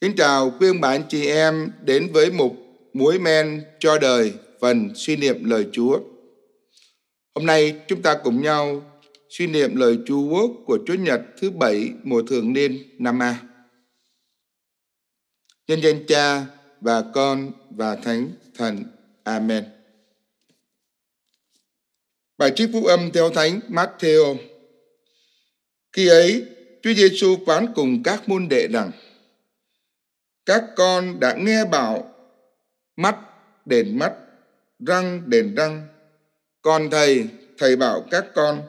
Kính chào quý ông bà anh chị em đến với mục Muối men cho đời phần suy niệm lời Chúa. Hôm nay chúng ta cùng nhau suy niệm lời Chúa của Chúa Nhật thứ bảy mùa thường niên năm A. Nhân danh Cha và Con và Thánh Thần. Amen. Bài trích phúc âm theo Thánh Matthew. Khi ấy, Chúa Giêsu phán cùng các môn đệ rằng: các con đã nghe bảo mắt đền mắt răng đền răng còn thầy thầy bảo các con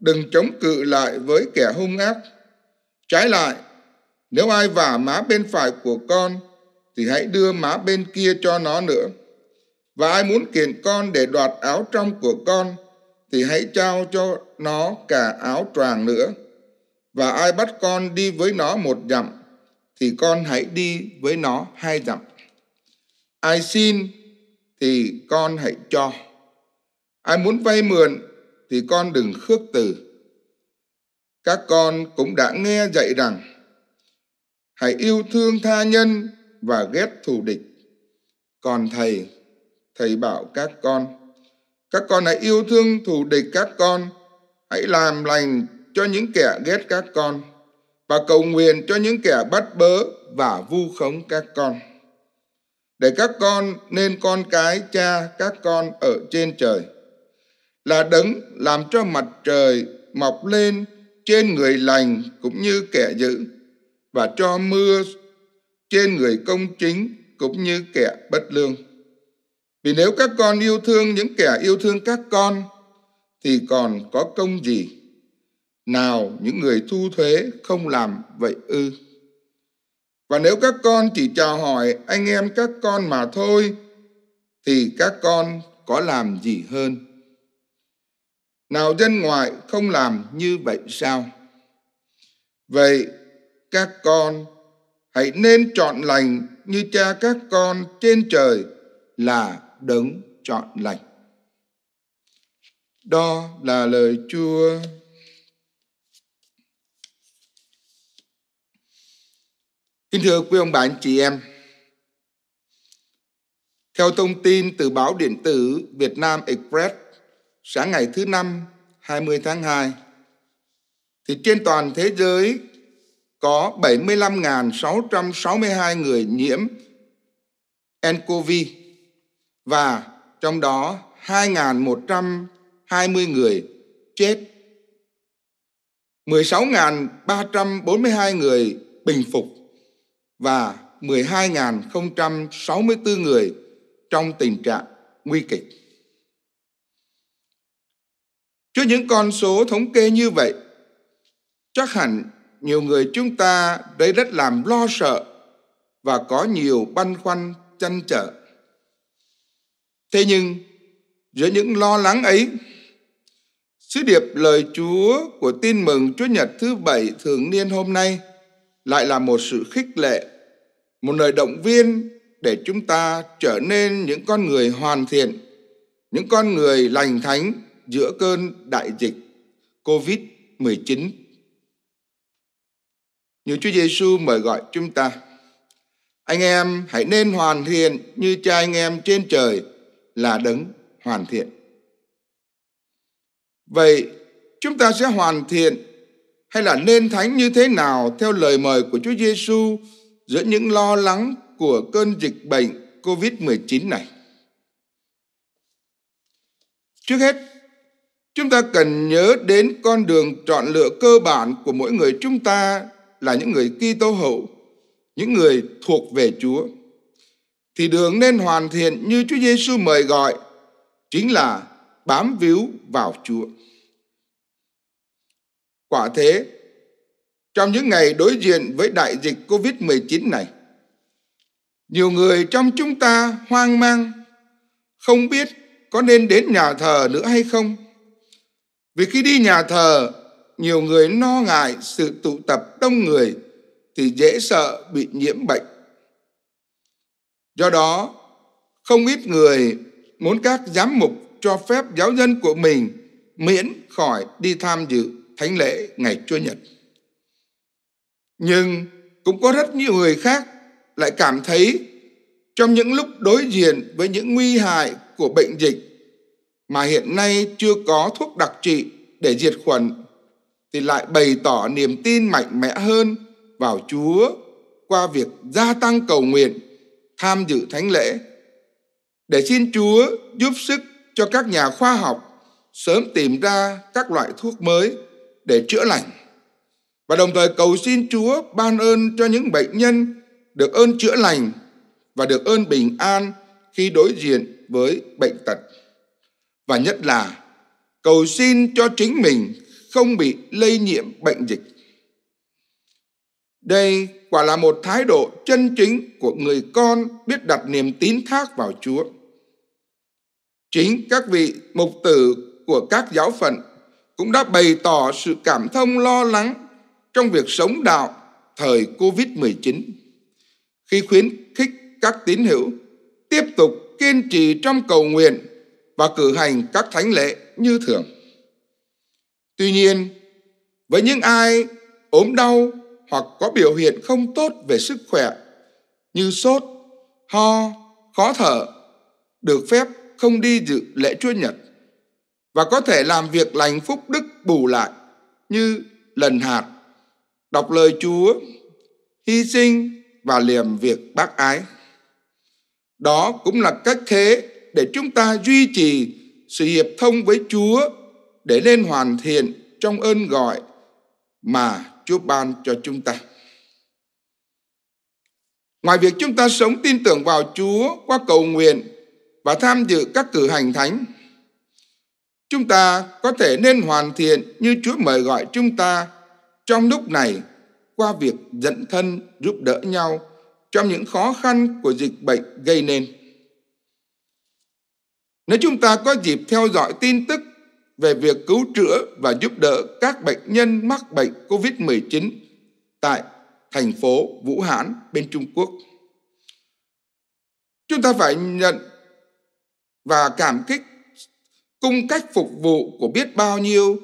đừng chống cự lại với kẻ hung ác trái lại nếu ai vả má bên phải của con thì hãy đưa má bên kia cho nó nữa và ai muốn kiện con để đoạt áo trong của con thì hãy trao cho nó cả áo choàng nữa và ai bắt con đi với nó một dặm thì con hãy đi với nó hai dặm. Ai xin thì con hãy cho. Ai muốn vay mượn thì con đừng khước từ. Các con cũng đã nghe dạy rằng hãy yêu thương tha nhân và ghét thù địch. Còn thầy, thầy bảo các con, các con hãy yêu thương thù địch các con, hãy làm lành cho những kẻ ghét các con và cầu nguyện cho những kẻ bắt bớ và vu khống các con. Để các con nên con cái cha các con ở trên trời, là đấng làm cho mặt trời mọc lên trên người lành cũng như kẻ dữ, và cho mưa trên người công chính cũng như kẻ bất lương. Vì nếu các con yêu thương những kẻ yêu thương các con, thì còn có công gì nào những người thu thuế không làm vậy ư? Và nếu các con chỉ chào hỏi anh em các con mà thôi, thì các con có làm gì hơn? Nào dân ngoại không làm như vậy sao? Vậy các con hãy nên chọn lành như cha các con trên trời là đấng chọn lành. Đó là lời Chúa. Kính thưa quý ông bà anh chị em, theo thông tin từ báo điện tử Việt Nam Express sáng ngày thứ Năm 20 tháng 2, thì trên toàn thế giới có 75.662 người nhiễm nCoV và trong đó 2.120 người chết, 16.342 người bình phục và 12.064 người trong tình trạng nguy kịch. Trước những con số thống kê như vậy, chắc hẳn nhiều người chúng ta đấy rất làm lo sợ và có nhiều băn khoăn chăn trở. Thế nhưng, giữa những lo lắng ấy, Sứ điệp lời Chúa của tin mừng Chúa Nhật thứ bảy thường niên hôm nay – lại là một sự khích lệ, một lời động viên để chúng ta trở nên những con người hoàn thiện, những con người lành thánh giữa cơn đại dịch COVID-19. Như Chúa Giêsu mời gọi chúng ta, anh em hãy nên hoàn thiện như cha anh em trên trời là đấng hoàn thiện. Vậy chúng ta sẽ hoàn thiện hay là nên thánh như thế nào theo lời mời của Chúa Giêsu giữa những lo lắng của cơn dịch bệnh COVID-19 này. Trước hết, chúng ta cần nhớ đến con đường chọn lựa cơ bản của mỗi người chúng ta là những người Kitô hữu, những người thuộc về Chúa. Thì đường nên hoàn thiện như Chúa Giêsu mời gọi chính là bám víu vào Chúa. Quả thế, trong những ngày đối diện với đại dịch COVID-19 này, nhiều người trong chúng ta hoang mang, không biết có nên đến nhà thờ nữa hay không. Vì khi đi nhà thờ, nhiều người lo no ngại sự tụ tập đông người thì dễ sợ bị nhiễm bệnh. Do đó, không ít người muốn các giám mục cho phép giáo dân của mình miễn khỏi đi tham dự thánh lễ ngày Chúa Nhật. Nhưng cũng có rất nhiều người khác lại cảm thấy trong những lúc đối diện với những nguy hại của bệnh dịch mà hiện nay chưa có thuốc đặc trị để diệt khuẩn thì lại bày tỏ niềm tin mạnh mẽ hơn vào Chúa qua việc gia tăng cầu nguyện, tham dự thánh lễ để xin Chúa giúp sức cho các nhà khoa học sớm tìm ra các loại thuốc mới để chữa lành và đồng thời cầu xin Chúa ban ơn cho những bệnh nhân được ơn chữa lành và được ơn bình an khi đối diện với bệnh tật. Và nhất là cầu xin cho chính mình không bị lây nhiễm bệnh dịch. Đây quả là một thái độ chân chính của người con biết đặt niềm tín thác vào Chúa. Chính các vị mục tử của các giáo phận cũng đã bày tỏ sự cảm thông lo lắng trong việc sống đạo thời Covid-19 khi khuyến khích các tín hữu tiếp tục kiên trì trong cầu nguyện và cử hành các thánh lễ như thường. Tuy nhiên, với những ai ốm đau hoặc có biểu hiện không tốt về sức khỏe như sốt, ho, khó thở, được phép không đi dự lễ Chúa Nhật và có thể làm việc lành phúc đức bù lại như lần hạt, đọc lời Chúa, hy sinh và liềm việc bác ái. Đó cũng là cách thế để chúng ta duy trì sự hiệp thông với Chúa để nên hoàn thiện trong ơn gọi mà Chúa ban cho chúng ta. Ngoài việc chúng ta sống tin tưởng vào Chúa qua cầu nguyện và tham dự các cử hành thánh, Chúng ta có thể nên hoàn thiện như Chúa mời gọi chúng ta trong lúc này qua việc dẫn thân giúp đỡ nhau trong những khó khăn của dịch bệnh gây nên. Nếu chúng ta có dịp theo dõi tin tức về việc cứu chữa và giúp đỡ các bệnh nhân mắc bệnh COVID-19 tại thành phố Vũ Hán bên Trung Quốc. Chúng ta phải nhận và cảm kích cung cách phục vụ của biết bao nhiêu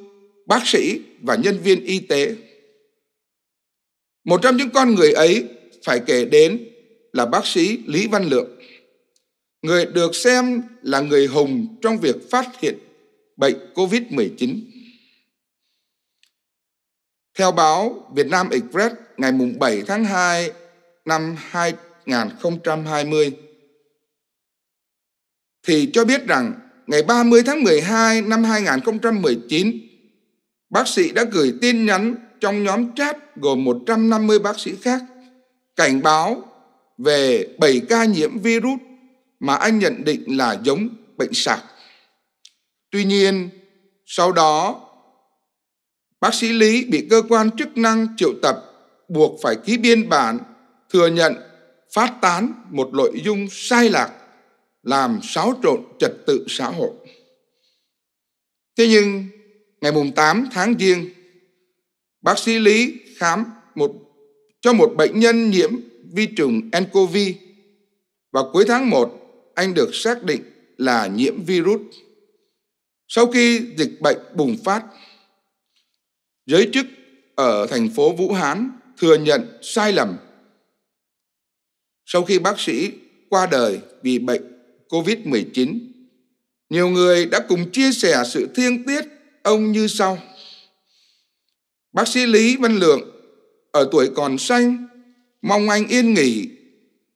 bác sĩ và nhân viên y tế. Một trong những con người ấy phải kể đến là bác sĩ Lý Văn Lượng, người được xem là người hùng trong việc phát hiện bệnh COVID-19. Theo báo Việt Nam Express ngày 7 tháng 2 năm 2020, thì cho biết rằng ngày 30 tháng 12 năm 2019, bác sĩ đã gửi tin nhắn trong nhóm chat gồm 150 bác sĩ khác cảnh báo về 7 ca nhiễm virus mà anh nhận định là giống bệnh sạc. Tuy nhiên, sau đó bác sĩ Lý bị cơ quan chức năng triệu tập buộc phải ký biên bản thừa nhận phát tán một nội dung sai lạc làm xáo trộn trật tự xã hội. Thế nhưng ngày mùng 8 tháng Giêng, bác sĩ Lý khám một cho một bệnh nhân nhiễm vi trùng ncov và cuối tháng 1 anh được xác định là nhiễm virus. Sau khi dịch bệnh bùng phát, giới chức ở thành phố Vũ Hán thừa nhận sai lầm. Sau khi bác sĩ qua đời vì bệnh COVID-19. Nhiều người đã cùng chia sẻ sự thiêng tiếc ông như sau. Bác sĩ Lý Văn Lượng ở tuổi còn xanh, mong anh yên nghỉ,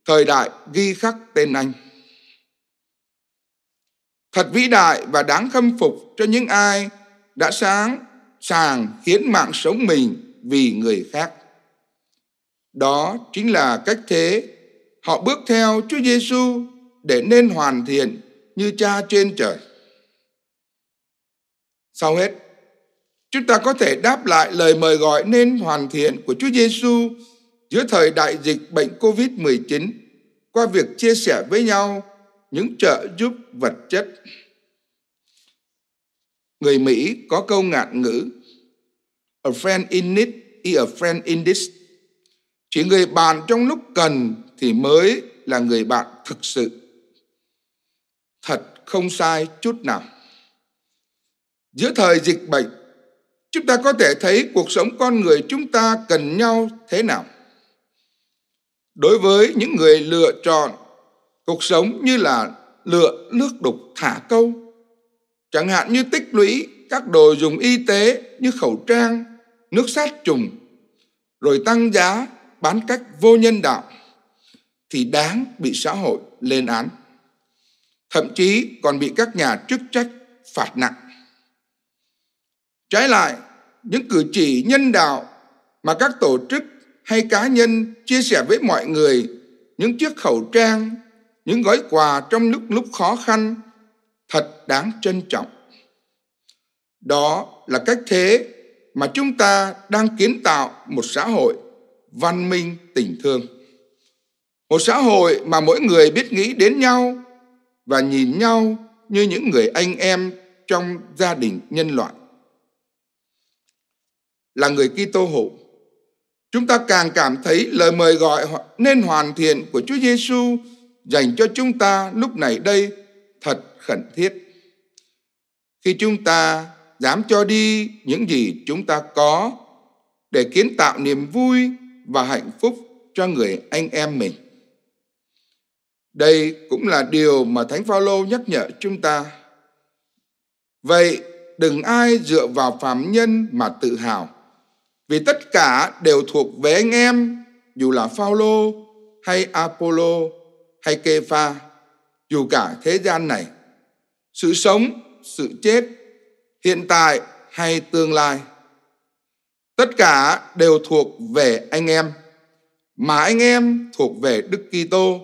thời đại ghi khắc tên anh. Thật vĩ đại và đáng khâm phục cho những ai đã sáng sàng hiến mạng sống mình vì người khác. Đó chính là cách thế họ bước theo Chúa Giêsu để nên hoàn thiện như cha trên trời. Sau hết, chúng ta có thể đáp lại lời mời gọi nên hoàn thiện của Chúa Giêsu giữa thời đại dịch bệnh COVID-19 qua việc chia sẻ với nhau những trợ giúp vật chất. Người Mỹ có câu ngạn ngữ A friend in need is a friend in this. Chỉ người bạn trong lúc cần thì mới là người bạn thực sự thật không sai chút nào. Giữa thời dịch bệnh, chúng ta có thể thấy cuộc sống con người chúng ta cần nhau thế nào. Đối với những người lựa chọn cuộc sống như là lựa nước đục thả câu, chẳng hạn như tích lũy các đồ dùng y tế như khẩu trang, nước sát trùng, rồi tăng giá bán cách vô nhân đạo, thì đáng bị xã hội lên án thậm chí còn bị các nhà chức trách phạt nặng. Trái lại, những cử chỉ nhân đạo mà các tổ chức hay cá nhân chia sẻ với mọi người những chiếc khẩu trang, những gói quà trong lúc lúc khó khăn thật đáng trân trọng. Đó là cách thế mà chúng ta đang kiến tạo một xã hội văn minh tình thương. Một xã hội mà mỗi người biết nghĩ đến nhau và nhìn nhau như những người anh em trong gia đình nhân loại. Là người Kitô hữu, chúng ta càng cảm thấy lời mời gọi nên hoàn thiện của Chúa Giêsu dành cho chúng ta lúc này đây thật khẩn thiết. Khi chúng ta dám cho đi những gì chúng ta có để kiến tạo niềm vui và hạnh phúc cho người anh em mình. Đây cũng là điều mà Thánh Phaolô nhắc nhở chúng ta. Vậy đừng ai dựa vào phàm nhân mà tự hào, vì tất cả đều thuộc về anh em, dù là Phaolô hay Apollo hay Kepha, dù cả thế gian này, sự sống, sự chết, hiện tại hay tương lai. Tất cả đều thuộc về anh em, mà anh em thuộc về Đức Kitô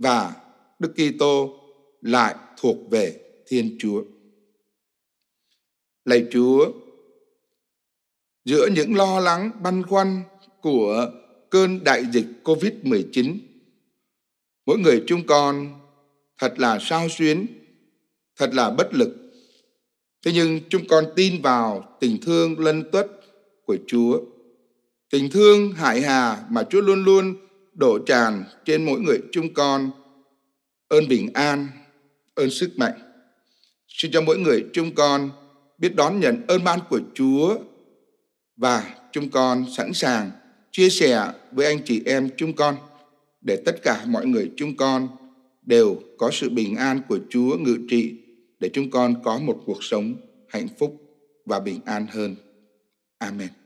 và Đức Kitô lại thuộc về Thiên Chúa. Lạy Chúa, giữa những lo lắng băn khoăn của cơn đại dịch Covid-19, mỗi người chúng con thật là sao xuyến, thật là bất lực. Thế nhưng chúng con tin vào tình thương lân tuất của Chúa, tình thương hải hà mà Chúa luôn luôn đổ tràn trên mỗi người chúng con ơn bình an, ơn sức mạnh. Xin cho mỗi người chúng con biết đón nhận ơn ban của Chúa và chúng con sẵn sàng chia sẻ với anh chị em chúng con để tất cả mọi người chúng con đều có sự bình an của Chúa ngự trị để chúng con có một cuộc sống hạnh phúc và bình an hơn. Amen.